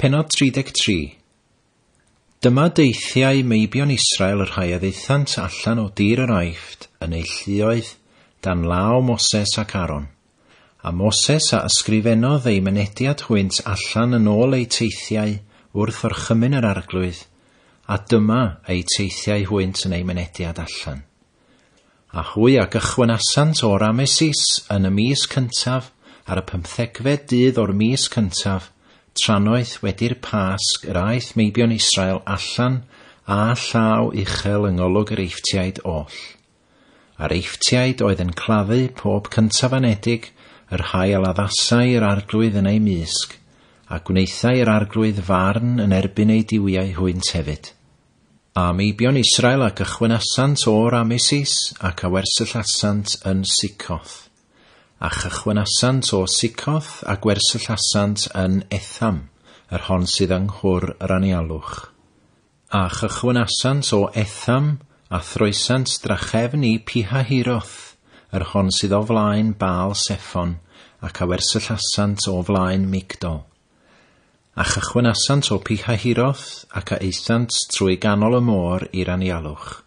Penod 33 Dyma deithiau meibion Israel yr rhai eithant allan o dir yr aifft yn ei lluoedd dan law Moses ac Aron. A Moses a ysgrifennodd ei mynediad hwynt allan yn ôl ei teithiau wrth orchymyn yr arglwydd, a dyma ei teithiau hwynt yn ei mynediad allan. A hwy a gychwynasant o'r Amesis yn y mis cyntaf ar y pymthegfed dydd o'r mis cyntaf, Tranoeth wedi'r pasg yr aeth meibion Israel allan a llaw uchel yng ngolwg yr eifftiaid oll. A'r eifftiaid oedd yn claddu pob cyntaf anedig yr hael addasau yr arglwydd yn ei misg, a gwneithau yr arglwydd farn yn erbyn ei diwiau hwynt hefyd. A meibion Israel ac ychwanasant o'r amesis ac awersyll asant yn sicoth a chychwynasant o sicoth a gwersyllasant yn etham, yr hon sydd nghwr yr anialwch. A chychwynasant o etham a throesant drachefn i pihahiroth, yr hon sydd o flaen bal seffon, ac a wersyllasant o flaen migdol. A chychwynasant o pihahiroth ac a eithant trwy ganol y môr i'r anialwch.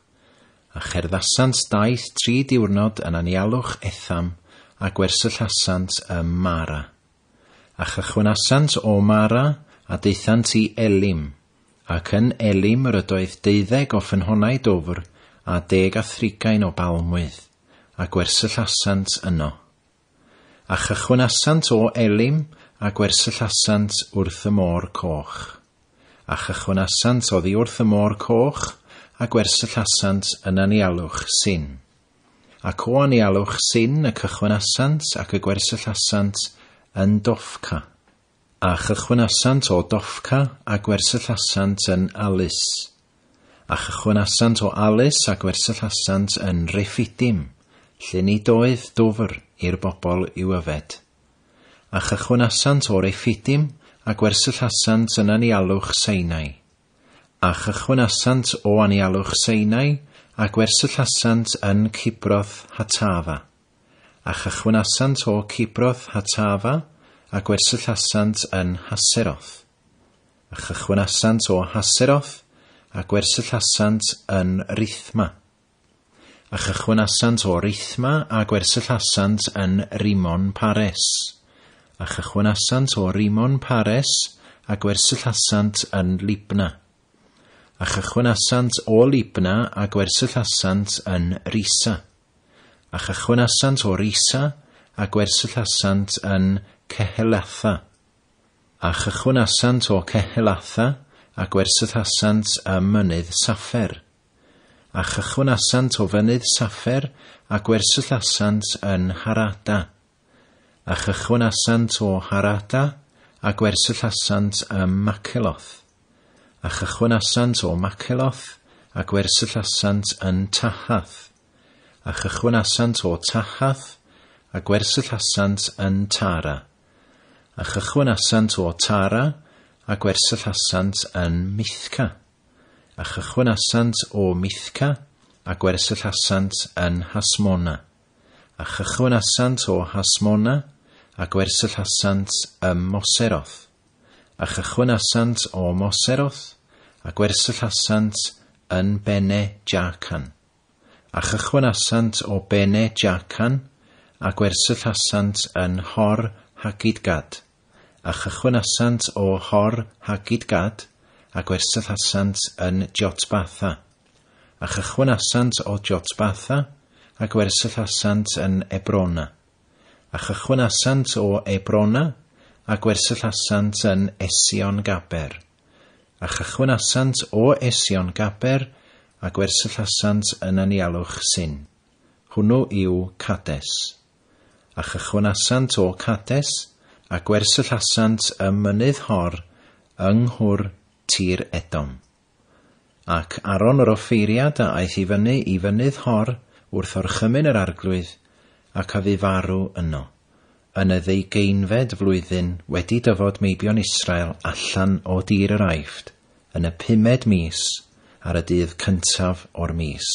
A cherddasant daith tri diwrnod yn anialwch etham, a gwersyllasant y Mara. A chychwynasant o Mara a deithant i Elim, ac yn Elim yr ydoedd deuddeg o ffynhonau dofr a deg a thrigain o balmwydd, a gwersyllasant yno. A chychwynasant o Elim a gwersyllasant wrth y môr coch. A chychwynasant oddi wrth y môr coch a gwersyllasant yn anialwch sy'n ac wan i alwch sy'n y cychwynasant ac y gwersyllasant yn doffca, a chychwynasant o doffca a gwersyllasant yn alus, a chychwynasant o alus a gwersyllasant yn reffidim, lle ni doedd dofr i'r bobl i'w yfed. A chychwynasant o reffidim a gwersyllasant yn anialwch seinau, a chychwynasant o anialwch seinau a gwersyllasant yn Cibroth Hatafa, a chychwynasant o Cibroth Hatafa a gwersyllasant yn Haseroth, a chychwynasant o Haseroth a gwersyllasant yn Rithma, a chychwynasant o Rithma a gwersyllasant yn Rimon Pares, a chychwynasant o Rimon Pares a gwersyllasant yn Libna a chychwynnasant o Libna a gwersyllasant yn Risa, a chychwynnasant o Risa a gwersyllasant yn Cehelatha, a chychwynnasant o Cehelatha a gwersyllhasant ym mynydd Saffer, a chychwynnasant o fynydd Saffer a gwersyllhasant yn Harada, a chychwynnasant o Harada a gwersyllhasant ym Maceloth, a chychwynasant o Maceloth, a gwersyllasant yn Tahath, a chychwynasant o Tahath, a gwersyllasant yn Tara, a chychwynasant o Tara, a gwersyllasant yn Mithca, a chychwynasant o Mithca, a gwersyllasant yn Hasmona, a chychwynasant o Hasmona, a gwersyllasant ym Moseroth, a asant o moseroth a asant yn Bene jacan, a asant o Bene jacan a asant yn hor hagidgad, a asant o hor hagidgad a asant yn jotbatha, a asant o jotbatha a asant yn ebrona, a asant o ebrona a gwersyllasant yn Esion Gaber, a chychwynnasant o Esion Gaber a gwersyllasant yn anialwch sy'n. Hwnnw yw Cades. A chychwynnasant o Cades a gwersyllasant y mynydd hor yng Nghwr Tir Edom. Ac aron yr offeiriad a aeth i fyny i fynydd hor wrth orchymyn yr arglwydd ac a fu farw yno yn y ddeugeinfed flwyddyn wedi dyfod meibion Israel allan o dir yr aifft yn y pumed mis ar y dydd cyntaf o'r mis.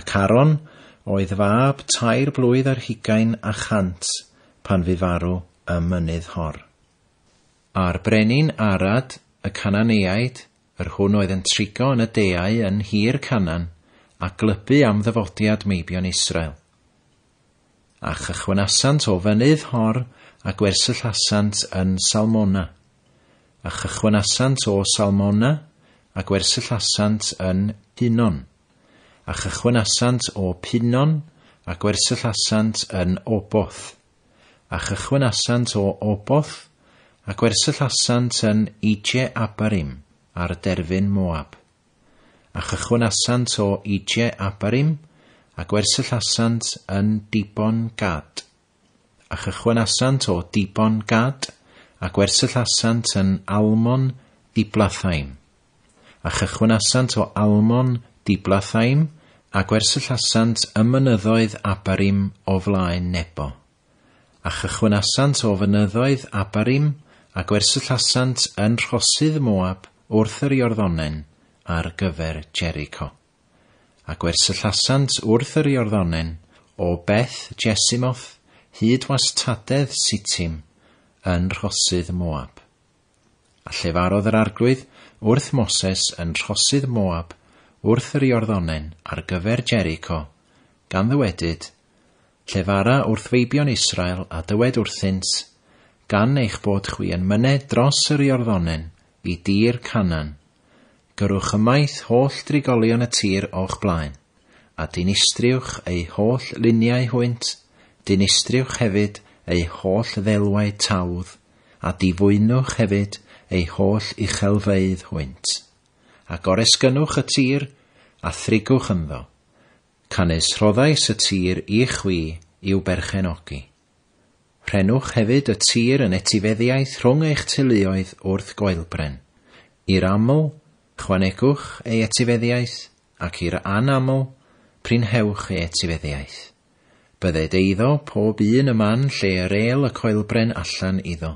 Ac Aron oedd fab tair blwydd ar hugain a chant pan fu farw y mynydd hor. A'r brenin arad, y cananeiaid, yr hwn oedd yn trigo yn y deau yn hir canan, a glybu am ddyfodiad meibion Israel a chychwynnasant o fynydd hor a gwersyllasant yn salmona, a chychwynnasant o salmona a gwersyllasant yn Dinon, a chychwynnasant o pinon a gwersyllasant yn oboth, a chychwynnasant o oboth a gwersyllasant yn Ije abarim ar derfyn Moab, a chychwynnasant o Ije abarim a llasant yn dibon gad, a asant o dibon gad, a llasant yn almon diblathaim, a asant o almon diblathaim, a gwers y mynyddoedd Abarim o flaen Nebo, a asant o fynyddoedd Abarim, a llasant yn rhosydd Moab wrth yr Iorddonen ar gyfer Jericho a llasant wrth yr Iorddonen o Beth Jesimoth hyd tadedd Sitim yn rhosydd Moab. A llefarodd yr arglwydd wrth Moses yn rhosydd Moab wrth yr Iorddonen ar gyfer Jericho, gan ddywedyd, llefara wrth feibion Israel a dywed wrthynt, gan eich bod chwi yn myned dros yr Iorddonen i dir canan, gyrrwch ymaith holl drigolion y tir o'ch blaen, a dinistriwch eu holl luniau hwynt, dinistriwch hefyd eu holl ddelwau tawdd, a difwynwch hefyd eu holl uchelfeidd hwynt. A goresgynwch y tir a thrigwch ynddo, canys rhoddais y tir i chwi i'w berchenogi. Rhenwch hefyd y tir yn etifeddiaeth rhwng eich tyluoedd wrth goelbren, i'r aml Chwanegwch ei etifeddiaeth ac i'r anaml prynhewch ei etifeddiaeth. Bydded deiddo pob un y man lle yr el y coelbren allan iddo,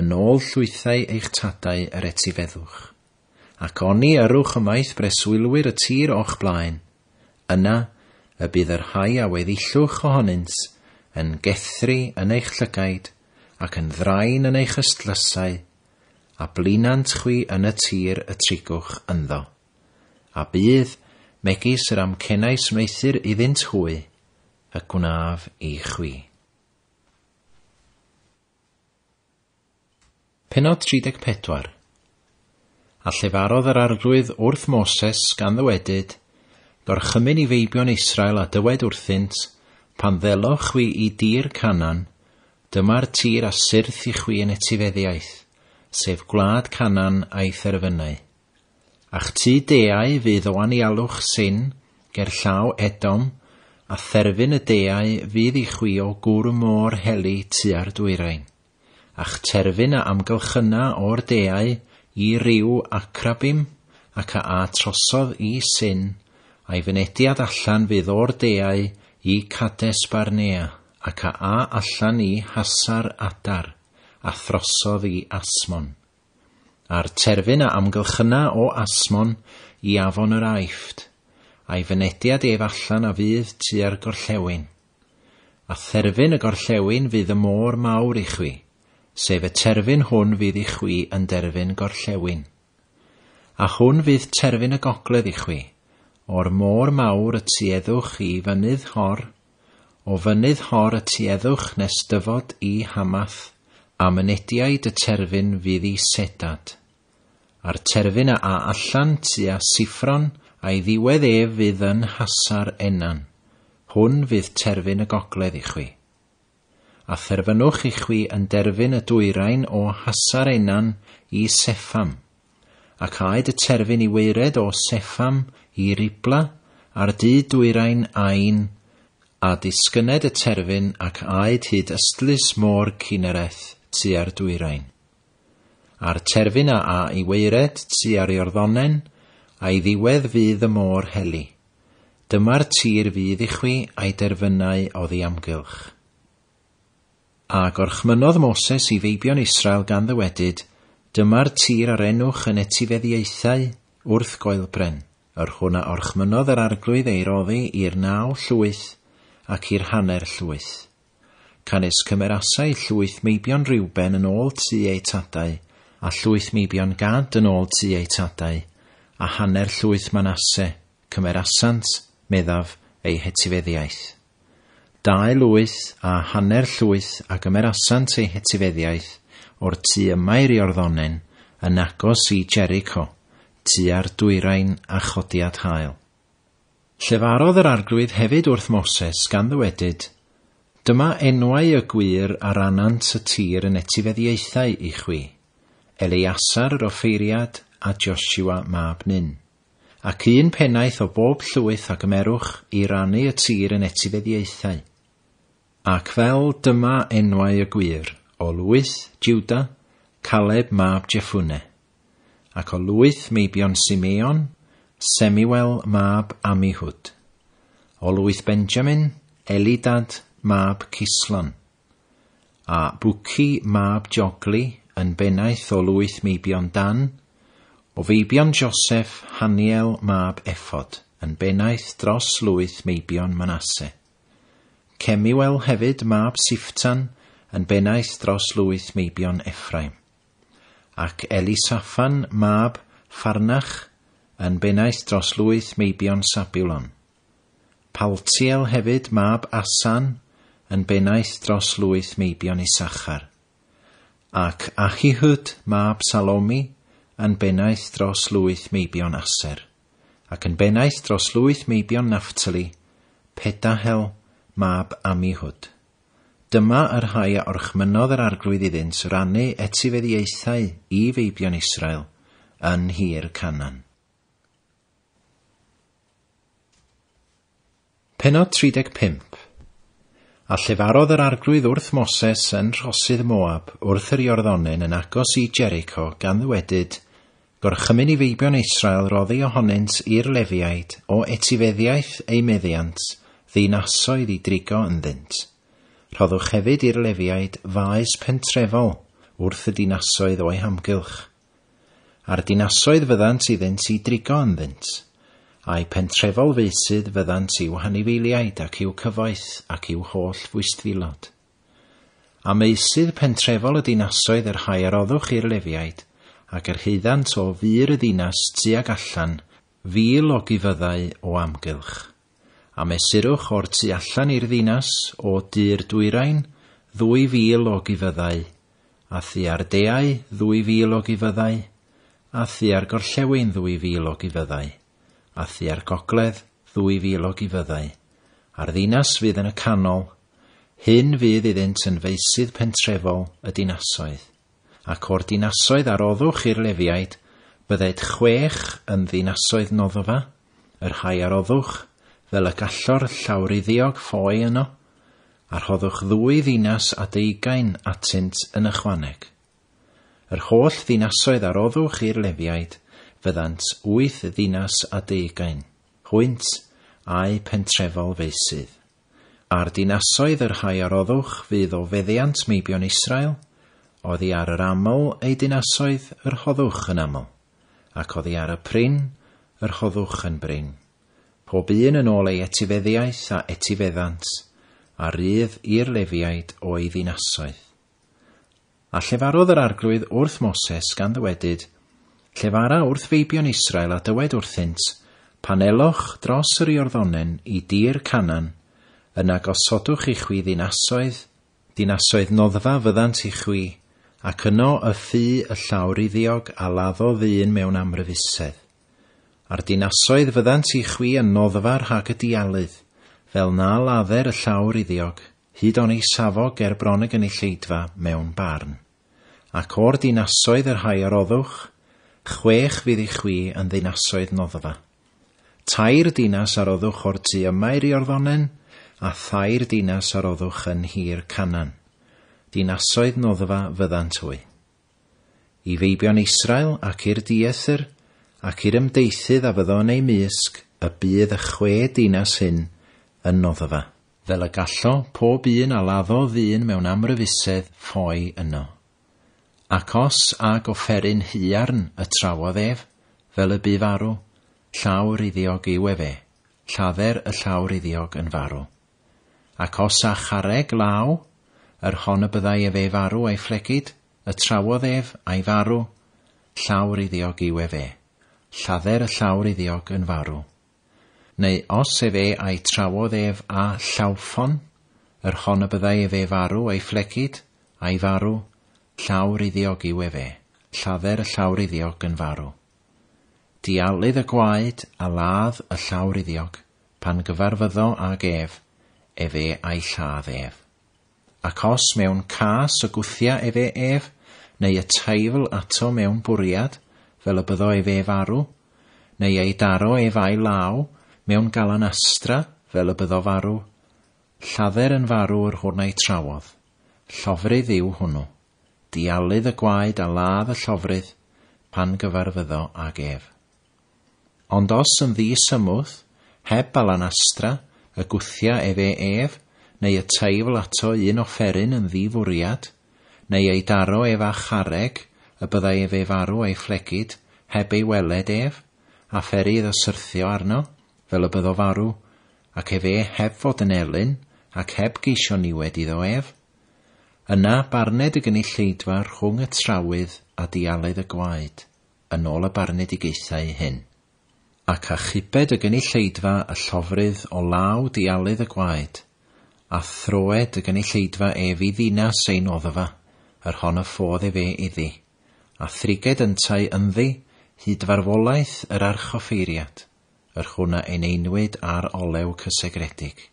yn ôl llwythau eich tadau yr etifeddwch. Ac oni yrwch ymaith breswylwyr y tir o'ch blaen, yna y bydd yr hau a weddillwch ohonynt yn gethru yn eich llygaid ac yn ddrain yn eich ystlysau a blinant chwi yn y tir y trigwch ynddo. A bydd megis yr amcennau smeithir iddynt hwy, y gwnaf i chwi. Penod 34 A llefarodd yr arglwydd wrth Moses gan ddywedyd, Gorchymyn i feibion Israel a dywed wrthynt, pan ddelo chwi i dir canan, dyma'r tir a syrth i chwi yn etifeddiaeth sef gwlad Canan a'i therfynnau. Ach ti deau fydd o anialwch sin, gerllaw edom, a therfyn y deau fydd i chwi o gwr môr heli ar dwyrain. Ach terfyn a amgylchyna o'r deau i riw acrabim ac a a trosodd i syn a'i fynediad allan fydd o'r deau i cades barnea ac a a allan i hasar adar a throsodd i Asmon. A'r terfyn a amgylchyna o Asmon i afon yr aifft, a'i fynediad ef allan a fydd ar gorllewin. A therfyn y gorllewin fydd y môr mawr i chwi, sef y terfyn hwn fydd i chwi yn derfyn gorllewin. A hwn fydd terfyn y gogledd i chwi, o'r môr mawr y tueddwch i fynydd hor, o fynydd hor y tueddwch nes dyfod i hamath, a mynediaid y terfyn fydd i sedad. A'r terfyn a allan tu a siffron a'i ddiwedd e fydd yn hasar enan. Hwn fydd terfyn y gogledd i chwi. A therfynwch i chwi yn derfyn y dwyrain o hasar enan i seffam, ac aed y terfyn i weired o seffam i ribla a'r dŷ dwyrain ain, a disgyned y terfyn ac aed hyd ystlys môr cynereth ar dwyrain. A'r terfyn a a i weired tua'r iorddonen, a'i ddiwedd fydd y môr heli. Dyma'r tir fydd i chwi a'i derfynau oddi amgylch. A gorchmynodd Moses i feibion Israel gan ddywedyd, dyma'r tir ar enwch yn etifeddiaethau wrth goel bren. Yr hwnna orchmynodd yr arglwydd ei roddi i'r naw llwyth ac i'r hanner llwyth. Canys cymerasau llwyth meibion rywben yn ôl tu ei tadau, a llwyth meibion gad yn ôl tu ei tadau, a hanner llwyth manase, cymerasant, meddaf ei hetifeddiaeth. Dau lwyth a hanner llwyth a gymerasant ei hetifeddiaeth o'r tu yma i'r iorddonen yn agos i Jericho, tu ar dwyrain a chodiad hael. Llefarodd yr arglwydd hefyd wrth Moses gan ddywedyd, Dyma enwau y gwir ar anant y tir yn etifeddiaethau i chwi. Eliasar yr offeiriad a Joshua mab nyn. Ac un pennaeth o bob llwyth ac ymerwch i rannu y tir yn etifeddiaethau. Ac fel dyma enwau y gwir o Lwyth, Juda, Caleb mab Jeffwne. ac o Lwyth meibion Simeon, Semiwel mab Amihud, o Lwyth Benjamin, Elidad, mab Cislon a bwci mab Jogli yn bennaeth o lwyth Meibion Dan, o feibion Joseph Haniel mab Effod yn bennaeth dros lwyth Meibion Manase. Cemiwel hefyd mab Siftan yn bennaeth dros lwyth Meibion Ephraim. Ac Elisaffan mab Farnach yn bennaeth dros lwyth Meibion Sabiwlon. Paltiel hefyd mab Asan yn bennaeth dros lwyth meibion Isachar, ac Ahihud mab Salomi yn bennaeth dros lwyth meibion Aser, ac yn bennaeth dros lwyth meibion Naftali, Pedahel mab Amihud. Dyma yr hau a orchmynodd yr arglwydd iddynt rannu etifeddiaethau i feibion Israel yn hir canan. Penod 35 a llefarodd yr arglwydd wrth Moses yn rhosydd Moab wrth yr Iorddonyn yn agos i Jericho gan ddwedyd, Gorchymyn i feibion Israel roddi ohonynt i'r lefiaid o etifeddiaeth ei meddiant, ddinasoedd i drigo ddynt. Rhoddwch hefyd i'r lefiaid faes pentrefol wrth y dinasoedd o'i hamgylch. A'r dinasoedd fyddant ddynt i drigo ddynt a'i pentrefol feisydd fyddant i'w hanifeiliaid ac i'w cyfoeth ac i'w holl fwystfilod. A meisydd pentrefol y dinasoedd yr aroddwch i'r lefiaid, ac yr hyddant o fur y ddinas tuag allan, fil o gifyddau o amgylch. A mesurwch o'r tu allan i'r ddinas o dir dwyrain, ddwy fil o gifyddau, a thu ar deau ddwy fil o gifyddau, a thu ar gorllewin ddwy fil o gifyddau a thu ar gogledd ddwy filog i fyddai, a'r ddinas fydd yn y canol, hyn fydd iddynt yn feisydd pentrefol y dinasoedd, ac o'r dinasoedd ar oddwch i'r lefiaid, byddai'd chwech yn ddinasoedd fa, yr hau ar oddwch, fel y gallor llawruddiog ffoi yno, a'r hoddwch ddwy ddinas a deugain atynt yn ychwaneg. Yr holl ddinasoedd ar oddwch i'r lefiaid, fyddant wyth ddinas a degain, hwynt a'i pentrefol feisydd. A'r dinasoedd yr hai aroddwch fydd o feddiant meibion Israel, hi ar yr aml ei dinasoedd yr hoddwch yn aml, ac hi ar y pryn yr hoddwch yn bryn. Pob un yn ôl ei etifeddiaeth a etifeddant, a rydd i'r lefiaid o'i ddinasoedd. A llefarodd yr arglwydd wrth Moses gan ddywedyd, llefara wrth feibio'n Israel a dywed wrthynt, panelwch dros yr Iorddonen i dir Canan, yna gosodwch i chwi ddinasoedd, dinasoedd noddfa fyddant i chwi, ac yno y ffu y llawr i ddiog a laddo ddyn mewn amryfusedd. A'r dinasoedd fyddant i chwi yn noddfa'r hag y dialydd, fel na ladder y llawr i ddiog, hyd o'n ei safo ger bron y gynulleidfa mewn barn. Ac o'r dinasoedd yr haeroddwch, chwech fydd i chwi yn ddinasoedd noddfa. Tair dinas ar oddwch o'r tu ymair i orddonen, a thair dinas ar yn hir canan. Dinasoedd noddfa fyddan twy. I feibion Israel ac i'r diethyr, ac i'r ymdeithydd a fyddo'n ei misg, y bydd y chwe dinas hyn yn noddfa fel y gallo pob un a laddo ddyn mewn amryfusedd ffoi yno ac os a gofferyn hiarn y trawodd ef, fel y bydd farw, llawr i ddiog i wefe, lladder y llawr i ddiog yn farw. Ac os a chareg law, yr hon y byddai ef ei farw ei fflegyd, y trawodd ef a'i farw, llawr i ddiog i wefe, lladder y llawr i ddiog yn farw. Neu os ef e a'i trawodd ef a llawffon, yr hon y byddai ef ei farw ei fflegyd, a'i farw, llawr i i wefe, lladdер y llawr i ddiog yn farw. Dialydd y gwaed a ladd y llawr i ddiog, pan gyfarfyddo a gef, ef e a'i lladd ef. Ac os mewn cas y gwthia ef e ef, neu y teifl ato mewn bwriad, fel y byddo ef e farw, neu ei daro ef a'i law, mewn galan astra, fel y byddo farw, lladder yn farw yr hwnau trawodd, llofrydd yw hwnnw dialydd y gwaed a ladd y llofrydd pan gyfarfyddo ag ef. Ond os yn ddi symwth, heb balanastra, y gwthia efe ef, neu y teifl ato un offeryn yn fwriad, neu ei daro ef a chareg, y byddai efe farw ei fflegyd, heb ei weled ef, a fferi iddo syrthio arno, fel y byddo farw, ac efe heb fod yn elyn, ac heb geisio niwed iddo ef, Yna barned y gynulleidfa rhwng y trawydd a dialedd y gwaed, yn ôl y barnedigaethau hyn, ac achubed y gynulleidfa y llofrydd o law dialedd y gwaed, a throed y gynulleidfa ef i ddinas ein oddefa, yr hon y ffodd ef e iddi, a thriged yntau ynddi hyd farfolaeth yr archoffeiriad, yr hwnna ein einwyd ar olew cysegredig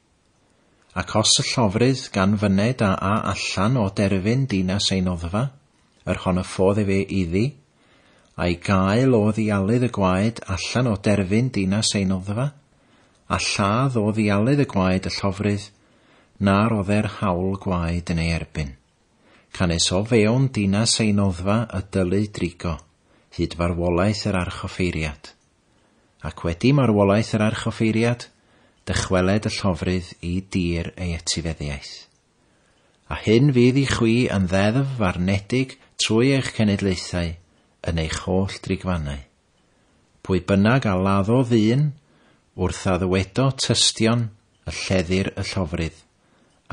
ac os y llofrydd gan fyned a a allan o derfyn dinas ein oddfa, yr hon y ffodd ef e iddi, a'i gael o ddialydd y gwaed allan o derfyn dinas ein oddfa, a lladd o ddialydd y gwaed y llofrydd, na'r oedder hawl gwaed yn ei erbyn canes o fewn dinas ein oddfa y dylu drigo, hyd farwolaeth yr archoffeiriad. Ac wedi marwolaeth yr archoffeiriad, dychweled y llofrydd i dir ei etifeddiaeth. A hyn fydd i chwi yn ddeddf farnedig trwy eich cenedlaethau yn eich holl drigfannau. Pwy bynnag a laddo ddyn wrth a ddywedo tystion y lleddir y llofrydd,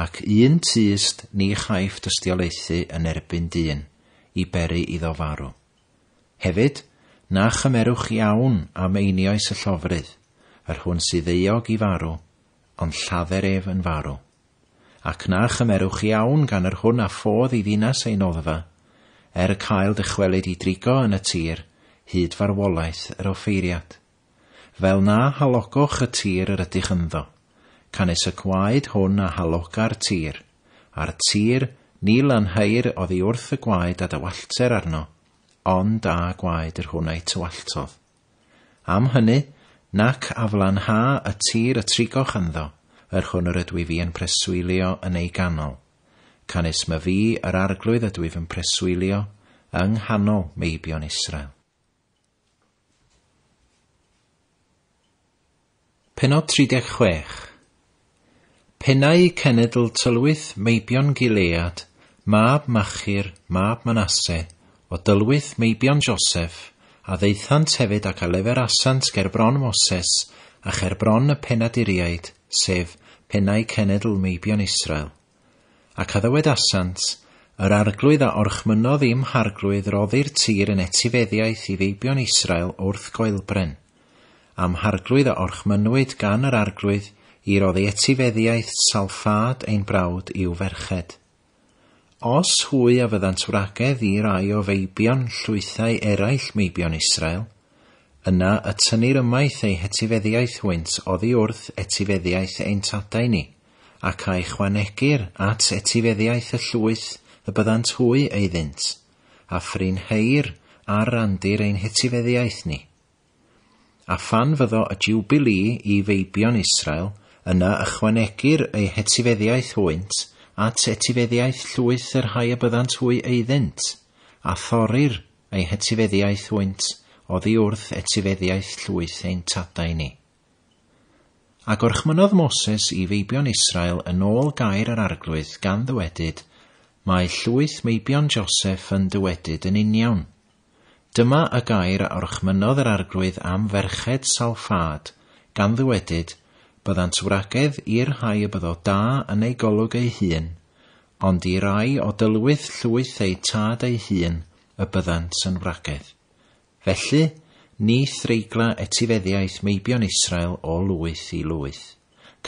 ac un tyst ni chaiff dystiolaethu yn erbyn dyn i beru iddo farw. Hefyd, na chymerwch iawn am einioes y llofrydd, yr hwn sydd ddeog i farw, ond lladder ef yn farw. Ac na chymerwch iawn gan yr hwn a ffodd i ddinas ein oddfa, er cael dychwelyd i drigo yn y tir, hyd farwolaeth yr offeiriad. Fel na halogwch y tir yr ydych ynddo, canys y gwaed hwn a haloga'r tir, a'r tir nil yn heir oddi wrth y gwaed a dywalter arno, ond a gwaed yr hwnau tywaltodd. Am hynny, nac ha y tir y trigoch ynddo, yr hwn yr ydw i fi yn preswylio yn ei ganol. Canys my fi yr arglwydd ydw i fy preswylio yng nghanol meibion Israel. Penod 36 Penau cenedl tylwyth meibion gilead, mab Machir, mab Manase, o dylwyth meibion Joseph, a ddeithant hefyd ac a lefer asant ger bron Moses, a cher bron y penaduriaid, sef penau cenedl meibion Israel. Ac a ddywed asant, yr arglwydd a orchmynodd i'm harglwydd roddir tir yn etifeddiaeth i feibion Israel wrth goelbren. Am harglwydd a orchmynwyd gan yr arglwydd i roddi etifeddiaeth salfad ein brawd i'w ferched. Os hwy a fyddant wragedd i rai o feibion llwythau eraill meibion Israel, yna y tynnu'r ymaith ei hetifeddiaeth wynt oddi wrth etifeddiaeth ein tadau ni, ac a'i chwanegu'r at etifeddiaeth y llwyth y byddant hwy ei ddynt, a ffrin heir a randir ein hetifeddiaeth ni. A phan fyddo y jubilee i feibion Israel, yna ychwanegu'r ei hetifeddiaeth hwynt, at etifeddiaeth llwyth yr hau y byddant hwy eiddynt, a thorir ei hetifeddiaeth hwynt o ddiwrth etifeddiaeth llwyth ein tadau ni. A gorchmynodd Moses i feibion Israel yn ôl gair yr arglwydd gan ddywedyd, mae llwyth meibion Joseph yn dywedyd yn union. Dyma y gair a orchmynodd yr arglwydd am ferched salfad gan ddywedyd Byddant wragedd i'r rhai y byddo da yn ei golwg ei hun, ond i rai o dylwyth llwyth ei tad ei hun y byddant yn wragedd. Felly, ni threigla etifeddiaeth meibion Israel o lwyth i lwyth,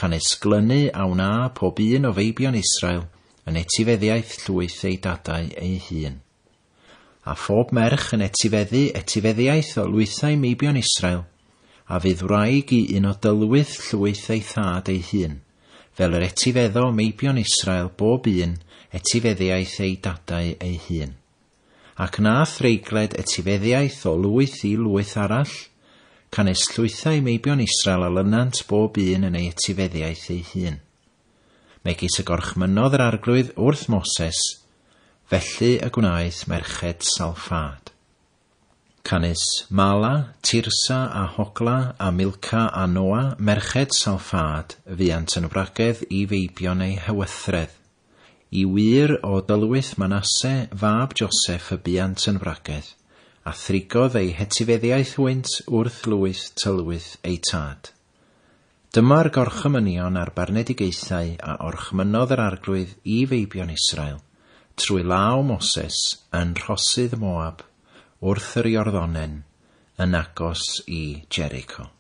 can esglynu a wna pob un o feibion Israel yn etifeddiaeth llwyth ei dadau ei hun. A phob merch yn etifeddu etifeddiaeth o lwythau meibion Israel a fydd wraig i un o dylwydd llwyth ei thad ei hun, fel yr etifeddo meibion Israel bob un etifeddiaeth ei dadau ei hun. Ac na threigled etifeddiaeth o lwyth i lwyth arall, canes llwythau meibion Israel alynant bob un yn ei etifeddiaeth ei hun. Megis y gorchmynodd yr arglwydd wrth Moses, felly y gwnaeth merched salfad. Canis Mala, Tirsa a Hogla a Milca a Noa, merched Salfad, fuant yn wragedd i feibion ei hywythredd. I wir o dylwyth Manase, fab Joseph y buant yn wragedd, a thrigodd ei hetifeddiaeth wynt wrth lwyth tylwyth ei tad. Dyma'r gorchymynion a'r barnedigaethau a orchmynodd yr arglwydd i feibion Israel, trwy law Moses yn rhosydd Moab wrth yr Iorddonen yn agos i Jericho.